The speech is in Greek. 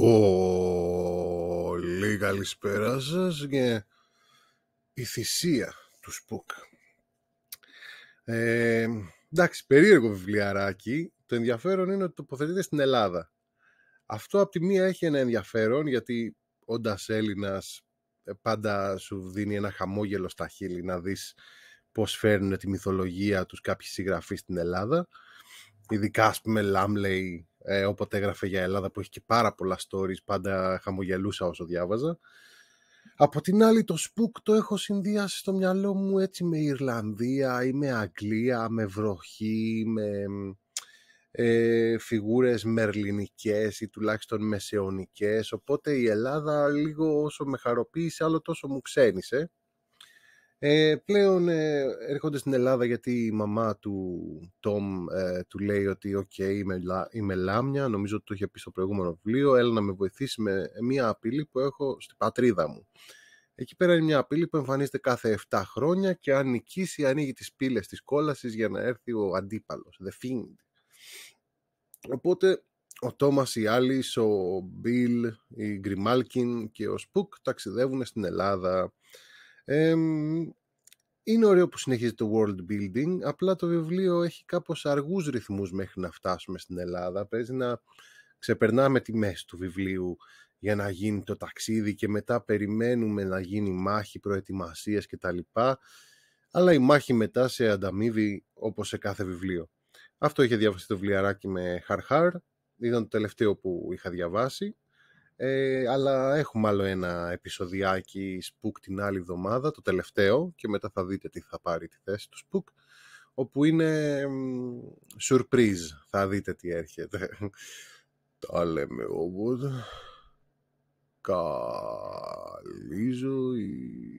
Πολύ καλησπέρα σας και η θυσία του Σπουκ. Ε, εντάξει, περίεργο βιβλιαράκι. Το ενδιαφέρον είναι ότι τοποθετείται στην Ελλάδα. Αυτό από τη μία έχει ένα ενδιαφέρον γιατί όντας Έλληνας ε, πάντα σου δίνει ένα χαμόγελο στα χείλη να δεις πώς φέρνουν τη μυθολογία τους κάποιοι συγγραφείς στην Ελλάδα. Ειδικά, ας πούμε, Λάμλεϊ ε, όποτε έγραφε για Ελλάδα που έχει και πάρα πολλά stories, πάντα χαμογελούσα όσο διάβαζα. Από την άλλη το σπουκ το έχω συνδυάσει στο μυαλό μου έτσι με Ιρλανδία ή με Αγγλία, με βροχή, με ε, φιγούρες μερλινικές ή τουλάχιστον μεσαιωνικές, οπότε η Ελλάδα λίγο όσο με χαροποίησε άλλο τόσο μου ξένησε. Ε, πλέον ε, έρχονται στην Ελλάδα γιατί η μαμά του Τόμ ε, του λέει ότι «Οκ, okay, είμαι, είμαι λάμια, νομίζω ότι το είχε πει στο προηγούμενο βιβλίο, έλα να με βοηθήσει με ε, μια απειλή που έχω στην πατρίδα μου». Εκεί πέρα είναι μια απειλή που εμφανίζεται κάθε 7 χρόνια και αν νικήσει ανοίγει τις πύλες της κόλασης για να έρθει ο αντίπαλος, The Fiend. Οπότε ο Τόμας, οι άλλοι, ο Μπιλ, η Γκριμάλκιν και ο Σπουκ ταξιδεύουν στην Ελλάδα. Είναι ωραίο που συνεχίζεται το world building, απλά το βιβλίο έχει κάπως αργούς ρυθμούς μέχρι να φτάσουμε στην Ελλάδα. Πρέπει να ξεπερνάμε τη μέση του βιβλίου για να γίνει το ταξίδι και μετά περιμένουμε να γίνει μάχη προετοιμασίας κτλ. Αλλά η μάχη μετά σε ανταμείβει όπως σε κάθε βιβλίο. Αυτό είχε διαβαστεί το βιβλιαράκι με Χαρχάρ, ήταν το τελευταίο που είχα διαβάσει ε, αλλά έχουμε άλλο ένα επεισοδιάκι Spook την άλλη εβδομάδα, το τελευταίο, και μετά θα δείτε τι θα πάρει τη θέση του Spook, όπου είναι surprise, θα δείτε τι έρχεται. Τα λέμε όμως. Καλή ζωή.